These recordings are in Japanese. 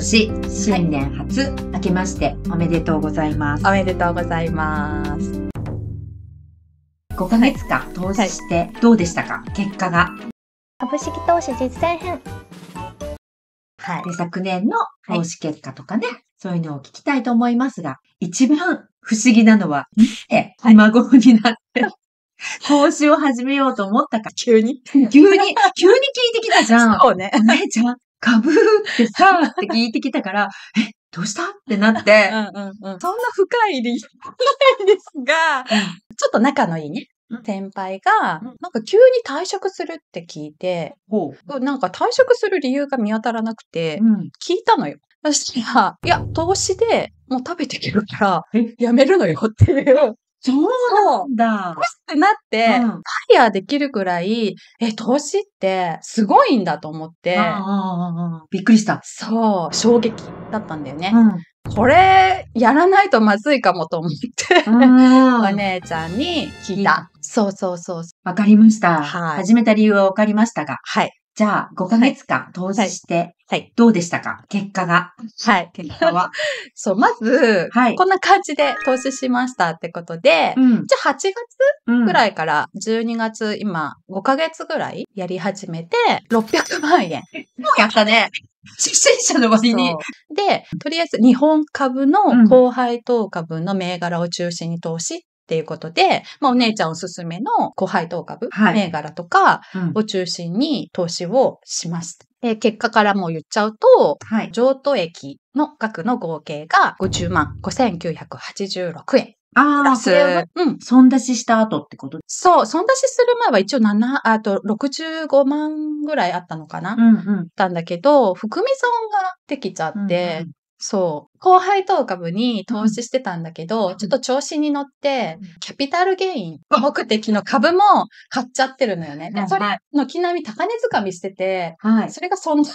年、新年初、はい、明けましておめでとうございます。おめでとうございます。5ヶ月間投資してどうでしたか、はい、結果が。株式投資実践編。はい。で、昨年の投資結果とかね、はい、そういうのを聞きたいと思いますが、一番不思議なのは、え、て、今頃になって、投資を始めようと思ったか。急に急に、急に聞いてきたじゃん。そうね。お姉ちゃん、株ってさ、って聞いてきたから、え、どうしたってなってそんな深い理由ないんですが、ちょっと仲のいいね、先輩が、なんか急に退職するって聞いて、うん、なんか退職する理由が見当たらなくて、聞いたのよ。そしたら、いや、投資でもう食べていけるから、やめるのよっていうそうなんだ。ってなって、うん、ファイヤーできるくらい、え、投資ってすごいんだと思って。びっくりした。そう、衝撃だったんだよね。うん、これ、やらないとまずいかもと思って お姉ちゃんに聞いた。いいそうそうそう。わかりました。はい、始めた理由はわかりましたが。はい。じゃあ、5ヶ月間投資して、はい。どうでしたか結果が。はい。結果は。そう、まず、はい。こんな感じで投資しましたってことで、うん。じゃあ8月ぐらいから12月、今、5ヶ月ぐらいやり始めて、600万円。もうやったね。出 身者の割に。で、とりあえず日本株の後輩等株の銘柄を中心に投資っっていうことで、まあ、お姉ちゃんおすすめの後輩等株、はい、銘柄とかを中心に投資をします。うん、結果からもう言っちゃうと、はい、譲渡益の額の合計が50万5986円。ああ、そう。うん。損出しした後ってことそう、損出しする前は一応7、あと65万ぐらいあったのかなうんうん。たんだけど、含み損ができちゃって、うんうん、そう。後輩等株に投資してたんだけど、ちょっと調子に乗って、キャピタルゲイン目的の株も買っちゃってるのよね。で、それ、き並み高値掴みしてて、はい、それがそんな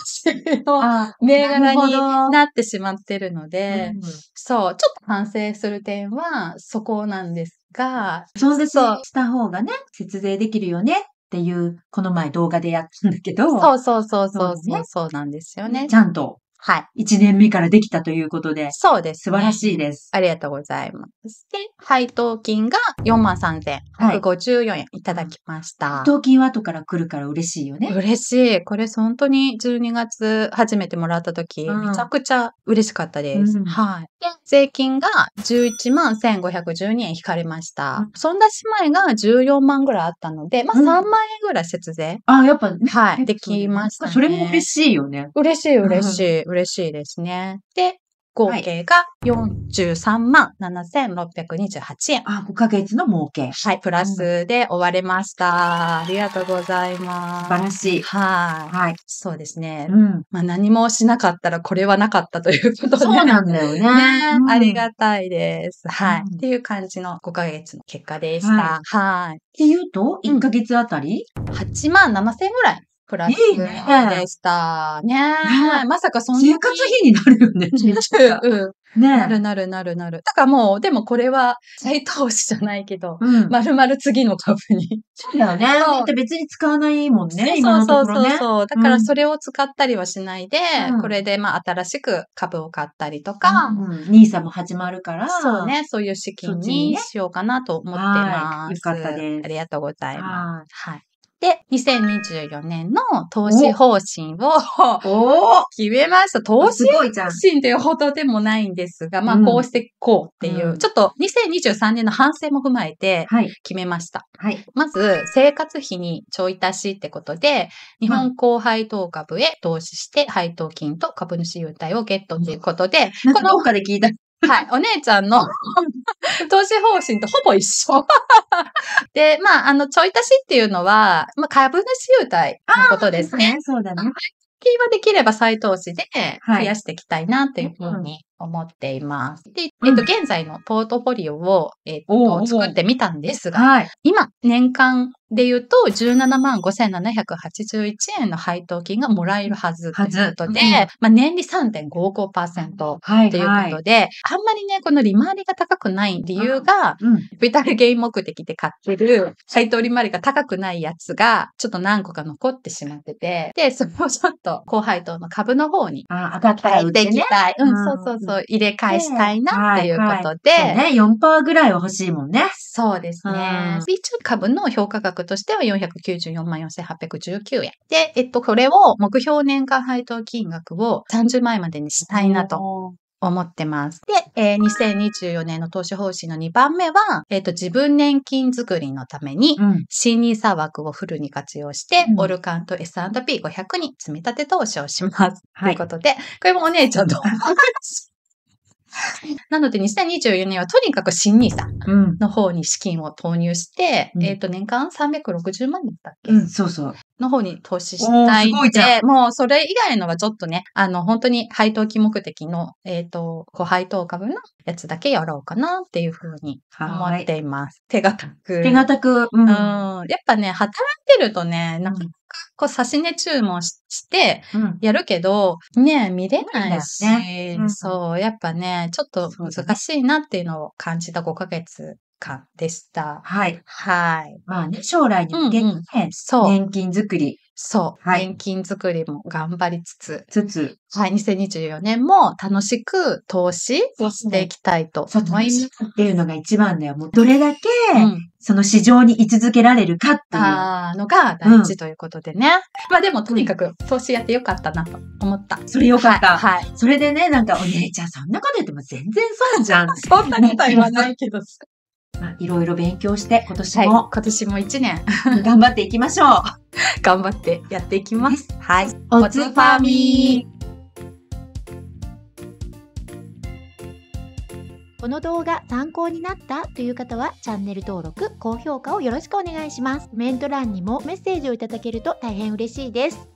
の銘柄になってしまってるので、うん、そう、ちょっと反省する点はそこなんですが、そうです。した方がね、節税できるよねっていう、この前動画でやったんだけど。そうそうそうそうそう、そうなんですよね。ちゃんとはい。一年目からできたということで。そうです、ね、素晴らしいです。ありがとうございます。で、配当金が43,154円いただきました。はい、配当金は後から来るから嬉しいよね。嬉しい。これ本当に12月初めてもらった時、うん、めちゃくちゃ嬉しかったです。うん、はい。で、税金が111,512円引かれました。そ、うんな姉妹が14万ぐらいあったので、まあ3万円ぐらい節税。うん、あ、やっぱ、ね、はい。できました、ね、それも嬉しいよね。嬉しい、嬉しい。嬉しいですね。で、合計が43万7628円。あ、5ヶ月の儲け。はい、プラスで終われました。ありがとうございます。素晴らしい。はい。はい。そうですね。うん。まあ何もしなかったらこれはなかったということで。そうなんだよね。ね、うん、ありがたいです。はい、うん、っていう感じの5ヶ月の結果でした。はい。はいっていうと、1ヶ月あたり、うん、?8 万7千ぐらい。暮らしでしたね。いいねねまさかそんな。生活費になるよね、うん、ねなるなるなるなる。だからもう、でもこれは再投資じゃないけど、まるまる次の株に。そうだよね。って別に使わないもんね。そうそうそうそう、ね、だからそれを使ったりはしないで、うん、これでまあ新しく株を買ったりとか。うんん、ニーサも始まるから。そうね。そういう資金にしようかなと思ってます。ね、よかったです。ありがとうございます。はい。で、2024年の投資方針を決めました。投資方針というほどでもないんですが、まあ、こうしてこうっていう、うん、ちょっと2023年の反省も踏まえて決めました。はい、はい、まず、生活費にちょい足しってことで、日本高配当株へ投資して配当金と株主優待をゲットということで、うん、この、他かで聞いたはい。お姉ちゃんの 投資方針とほぼ一緒で、まあ、あの、ちょい足しっていうのは、まあ、株主優待のことですね。そうだね。そうだね。金はできれば再投資で増やしていきたいなっていうふうに思っています。で、えっと、現在のポートフォリオを、えっと、作ってみたんですが、はい、今、年間で言うと、17万5781円の配当金がもらえるはずということで、うん、まあ、年利3.55%ということで、はいはい、あんまりね、この利回りが高くない理由が、うん、ビタルゲイン目的で買ってる、配当利回りが高くないやつが、ちょっと何個か残ってしまってて、で、それをちょっと、高配当の株の方に、上がったら売っていきたい。うん、そうそうそう、入れ替えしたいなっていうことで。はいはい、ね、4%ぐらいは欲しいもんね。そうですね。B 株の評価額としては494万4819円。で、えっと、これを目標年間配当金額を30万円までにしたいなと。思ってます。で、えー、2024年の投資方針の2番目は、えっ、ー、と、自分年金作りのために、新ニーサ枠をフルに活用して、うん、オルカンと S&P500 に積み立て投資をします。はい、ということで、これもお姉ちゃんと。なので2024年はとにかく新ニーサの方に資金を投入して、うん、えっ、と年間360万だったっけ、うん、そうそう。の方に投資したいので、もうそれ以外のはちょっとね、あの、本当に配当期目的の、えっ、ー、と、配当株のやつだけやろうかなっていうふうに思っています。手堅く。手堅く、うん。うん。やっぱね、働いてるとね、なんか、こう差し値注文してやるけど、うん、ね見れないし、ねうん、そう、やっぱね、ちょっと難しいなっていうのを感じた5ヶ月かでした。はい。はい。まあね、将来に向けて、ねうんうん、そう。年金作り。そう。はい、年金作りも頑張りつつ。つつ。はい。2024年も楽しく投資していきたいと思います。そう、ね、っていうのが一番だよ。もうどれだけ、その市場に居続けられるかっていう。あのが大事ということでね。うん、まあでもとにかく投資やってよかったなと思った。それよかった。はい。はい、それでね、なんかお姉ちゃんそんなこと言っても全然そうじゃん。そんなことは言わないけどまあ、いろいろ勉強して、今年も、はい、今年も一年、頑張っていきましょう。頑張ってやっていきます。はい。おつファミこの動画参考になったという方はチャンネル登録、高評価をよろしくお願いします。コメント欄にもメッセージをいただけると大変嬉しいです。